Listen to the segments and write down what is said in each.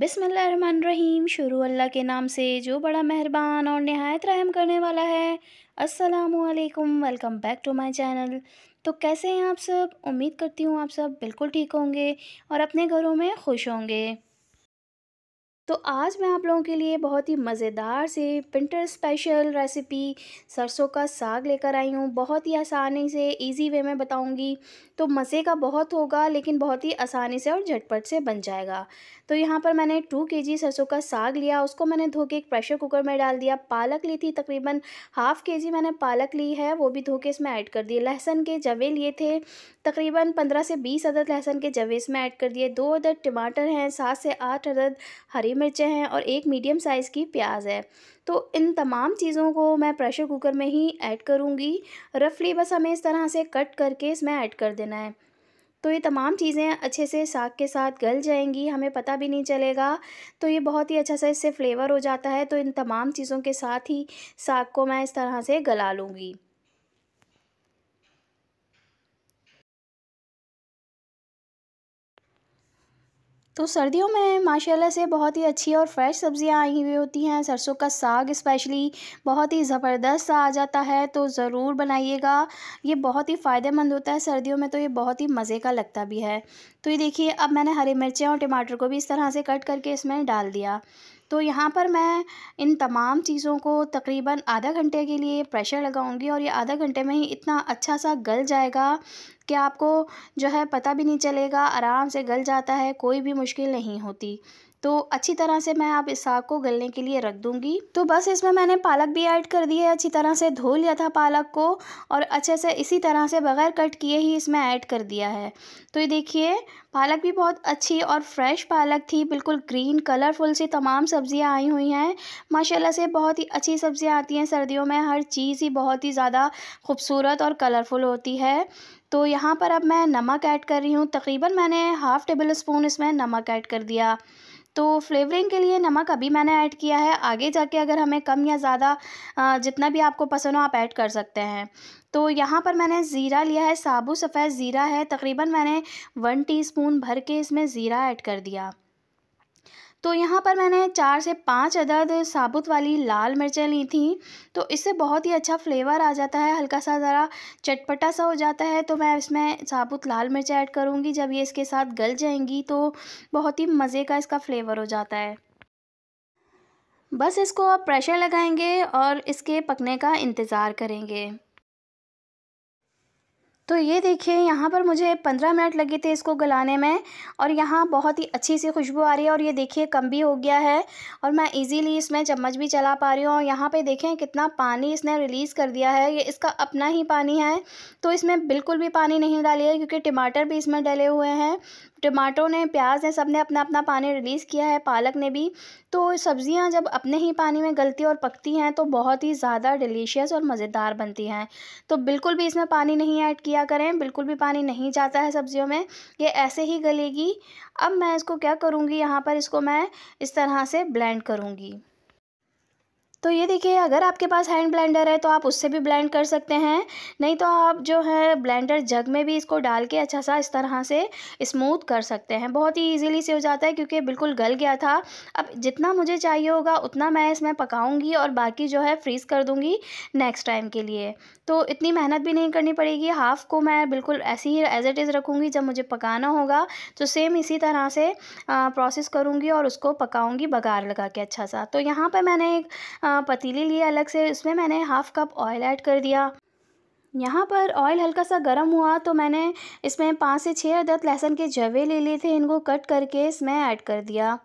बिसमीम शुरू अल्लाह के नाम से जो बड़ा मेहरबान और नहायत रहम करने वाला है असलकम welcome back to my channel तो कैसे हैं आप सब उम्मीद करती हूँ आप सब बिल्कुल ठीक होंगे और अपने घरों में खुश होंगे तो आज मैं आप लोगों के लिए बहुत ही मज़ेदार से विंटर स्पेशल रेसिपी सरसों का साग लेकर आई हूँ बहुत ही आसानी से इजी वे में बताऊँगी तो मज़े का बहुत होगा लेकिन बहुत ही आसानी से और झटपट से बन जाएगा तो यहाँ पर मैंने टू के जी सरसों का साग लिया उसको मैंने धो के एक प्रेशर कुकर में डाल दिया पालक ली थी तकरीबन हाफ़ के जी मैंने पालक ली है वो भी धो के इसमें ऐड कर दिए लहसुन के जवे लिए थे तकरीबन पंद्रह से बीस अदद लहसुन के जवे इसमें ऐड कर दिए दो अदद टमाटर हैं सात से आठ अदद हरी मिर्चें हैं और एक मीडियम साइज़ की प्याज है तो इन तमाम चीज़ों को मैं प्रेशर कुकर में ही ऐड करूँगी रफली बस हमें इस तरह से कट करके इसमें ऐड कर देना है तो ये तमाम चीज़ें अच्छे से साग के साथ गल जाएंगी हमें पता भी नहीं चलेगा तो ये बहुत ही अच्छा सा इससे फ्लेवर हो जाता है तो इन तमाम चीज़ों के साथ ही साग को मैं इस तरह से गला लूँगी तो सर्दियों में माशाल्लाह से बहुत ही अच्छी और फ्रेश सब्ज़ियाँ आई हुई होती हैं सरसों का साग स्पेशली बहुत ही ज़बरदस्त सा आ जाता है तो ज़रूर बनाइएगा ये बहुत ही फ़ायदेमंद होता है सर्दियों में तो ये बहुत ही मज़े का लगता भी है तो ये देखिए अब मैंने हरी मिर्चें और टमाटर को भी इस तरह से कट करके इसमें डाल दिया तो यहाँ पर मैं इन तमाम चीज़ों को तकरीबन आधा घंटे के लिए प्रेशर लगाऊंगी और ये आधा घंटे में ही इतना अच्छा सा गल जाएगा कि आपको जो है पता भी नहीं चलेगा आराम से गल जाता है कोई भी मुश्किल नहीं होती तो अच्छी तरह से मैं अब इस साग को गलने के लिए रख दूंगी तो बस इसमें मैंने पालक भी ऐड कर दी है अच्छी तरह से धो लिया था पालक को और अच्छे से इसी तरह से बगैर कट किए ही इसमें ऐड कर दिया है तो ये देखिए पालक भी बहुत अच्छी और फ्रेश पालक थी बिल्कुल ग्रीन कलरफुल सी तमाम सब्ज़ियाँ आई हुई हैं माशाल्लाह से बहुत ही अच्छी सब्ज़ियाँ आती हैं सर्दियों में हर चीज़ ही बहुत ही ज़्यादा खूबसूरत और कलरफुल होती है तो यहाँ पर अब मैं नमक ऐड कर रही हूँ तकरीबन मैंने हाफ़ टेबल स्पून इसमें नमक ऐड कर दिया तो फ्लेवरिंग के लिए नमक अभी मैंने ऐड किया है आगे जाके अगर हमें कम या ज़्यादा जितना भी आपको पसंद हो आप ऐड कर सकते हैं तो यहाँ पर मैंने ज़ीरा लिया है साबु सफ़ेद ज़ीरा है तकरीबन मैंने वन टीस्पून भर के इसमें ज़ीरा ऐड कर दिया तो यहाँ पर मैंने चार से पाँच अदद साबुत वाली लाल मिर्चें ली थी तो इससे बहुत ही अच्छा फ्लेवर आ जाता है हल्का सा ज़रा चटपटा सा हो जाता है तो मैं इसमें साबुत लाल मिर्च ऐड करूँगी जब ये इसके साथ गल जाएंगी तो बहुत ही मज़े का इसका फ्लेवर हो जाता है बस इसको आप प्रेशर लगाएंगे और इसके पकने का इंतज़ार करेंगे तो ये देखिए यहाँ पर मुझे पंद्रह मिनट लगे थे इसको गलाने में और यहाँ बहुत ही अच्छी सी खुशबू आ रही है और ये देखिए कम भी हो गया है और मैं इजीली इसमें चम्मच भी चला पा रही हूँ और यहाँ पे देखें कितना पानी इसने रिलीज़ कर दिया है ये इसका अपना ही पानी है तो इसमें बिल्कुल भी पानी नहीं डाली है क्योंकि टमाटर भी इसमें डले हुए हैं टमाटो ने प्याज ने सब ने अपना अपना पानी रिलीज़ किया है पालक ने भी तो सब्ज़ियाँ जब अपने ही पानी में गलती और पकती हैं तो बहुत ही ज़्यादा डिलीशियस और मज़ेदार बनती हैं तो बिल्कुल भी इसमें पानी नहीं ऐड किया करें बिल्कुल भी पानी नहीं जाता है सब्ज़ियों में ये ऐसे ही गलेगी अब मैं इसको क्या करूँगी यहाँ पर इसको मैं इस तरह से ब्लेंड करूँगी तो ये देखिए अगर आपके पास हैंड ब्लेंडर है तो आप उससे भी ब्लेंड कर सकते हैं नहीं तो आप जो है ब्लेंडर जग में भी इसको डाल के अच्छा सा इस तरह से स्मूथ कर सकते हैं बहुत ही इजीली से हो जाता है क्योंकि बिल्कुल गल गया था अब जितना मुझे चाहिए होगा उतना मैं इसमें पकाऊंगी और बाकी जो है फ्रीज़ कर दूँगी नेक्स्ट टाइम के लिए तो इतनी मेहनत भी नहीं करनी पड़ेगी हाफ़ को मैं बिल्कुल ऐसी ही एज इट इज़ रखूँगी जब मुझे पकाना होगा तो सेम इसी तरह से प्रोसेस करूँगी और उसको पकाऊँगी बघार लगा के अच्छा सा तो यहाँ पर मैंने एक पतीली ली अलग से उसमें मैंने हाफ़ कप ऑयल ऐड कर दिया यहाँ पर ऑयल हल्का सा गर्म हुआ तो मैंने इसमें पाँच से छः अदद लहसुन के जवे ले लिए थे इनको कट करके इसमें ऐड कर दिया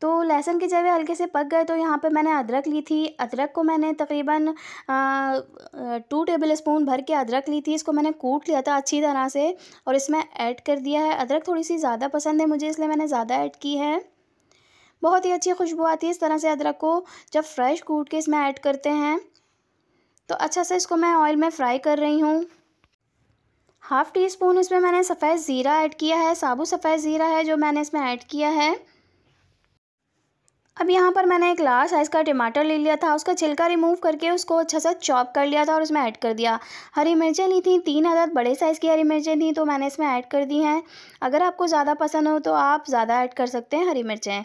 तो लहसुन के जवे हल्के से पक गए तो यहाँ पे मैंने अदरक ली थी अदरक को मैंने तकरीबन टू टेबल स्पून भर के अदरक ली थी इसको मैंने कूट लिया था अच्छी तरह से और इसमें ऐड कर दिया है अदरक थोड़ी सी ज़्यादा पसंद है मुझे इसलिए मैंने ज़्यादा ऐड की है बहुत ही अच्छी खुशबू आती है इस तरह से अदरक को जब फ्रेश कूट के इसमें ऐड करते हैं तो अच्छा से इसको मैं ऑयल में फ्राई कर रही हूँ हाफ़ टी स्पून इसमें मैंने सफ़ेद ज़ीरा ऐड किया है साबुत सफ़ेद ज़ीरा है जो मैंने इसमें ऐड किया है अब यहाँ पर मैंने एक लार्ज साइज़ का टमाटर ले लिया था उसका छिलका रिमूव करके उसको अच्छा सा चॉप कर लिया था और उसमें ऐड कर दिया हरी मिर्चें ली थी तीन अदद बड़े साइज़ की हरी मिर्चें थी तो मैंने इसमें ऐड कर दी हैं अगर आपको ज़्यादा पसंद हो तो आप ज़्यादा ऐड कर सकते हैं हरी मिर्चें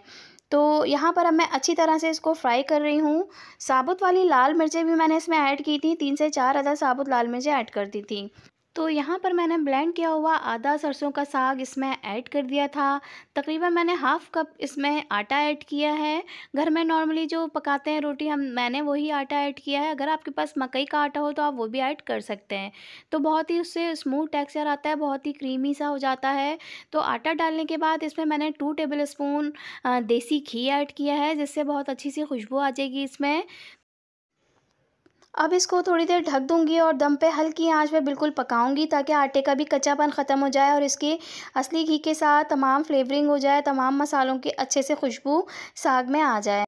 तो यहाँ पर अब मैं अच्छी तरह से इसको फ्राई कर रही हूँ साबुत वाली लाल मिर्चें भी मैंने इसमें ऐड की थी तीन से चार अदर साबुत लाल मिर्चें ऐड कर दी थी तो यहाँ पर मैंने ब्लेंड किया हुआ आधा सरसों का साग इसमें ऐड कर दिया था तकरीबन मैंने हाफ़ कप इसमें आटा ऐड किया है घर में नॉर्मली जो पकाते हैं रोटी हम मैंने वही आटा ऐड किया है अगर आपके पास मकई का आटा हो तो आप वो भी ऐड कर सकते हैं तो बहुत ही उससे स्मूथ टेक्सचर आता है बहुत ही क्रीमी सा हो जाता है तो आटा डालने के बाद इसमें मैंने टू टेबल स्पून देसी घी ऐड किया है जिससे बहुत अच्छी सी खुशबू आ जाएगी इसमें अब इसको थोड़ी देर ढक दूंगी और दम पे हल्की आंच पे बिल्कुल पकाऊंगी ताकि आटे का भी कच्चापन ख़त्म हो जाए और इसके असली घी के साथ तमाम फ्लेवरिंग हो जाए तमाम मसालों की अच्छे से खुशबू साग में आ जाए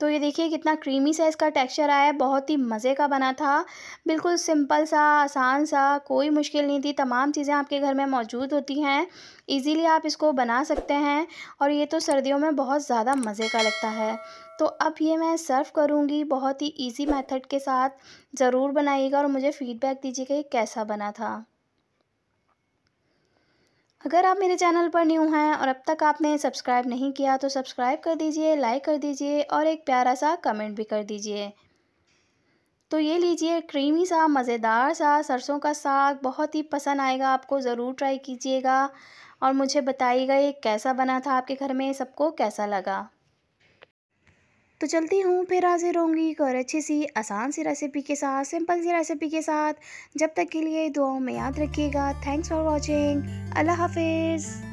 तो ये देखिए कितना क्रीमी सा इसका टेक्सचर आया है बहुत ही मज़े का बना था बिल्कुल सिंपल सा आसान सा कोई मुश्किल नहीं थी तमाम चीज़ें आपके घर में मौजूद होती हैं इजीली आप इसको बना सकते हैं और ये तो सर्दियों में बहुत ज़्यादा मज़े का लगता है तो अब ये मैं सर्व करूँगी बहुत ही ईजी मैथड के साथ ज़रूर बनाइएगा और मुझे फ़ीडबैक दीजिएगा ये कैसा बना था अगर आप मेरे चैनल पर न्यू हैं और अब तक आपने सब्सक्राइब नहीं किया तो सब्सक्राइब कर दीजिए लाइक कर दीजिए और एक प्यारा सा कमेंट भी कर दीजिए तो ये लीजिए क्रीमी सा मज़ेदार सा सरसों का साग बहुत ही पसंद आएगा आपको ज़रूर ट्राई कीजिएगा और मुझे बताइएगा ये कैसा बना था आपके घर में सबको कैसा लगा तो चलती हूँ फिर हाजिर होंगी और अच्छी सी आसान सी रेसिपी के साथ सिंपल सी रेसिपी के साथ जब तक के लिए दुआओं में याद रखिएगा थैंक्स फॉर वॉचिंग अल्लाह हाफिज़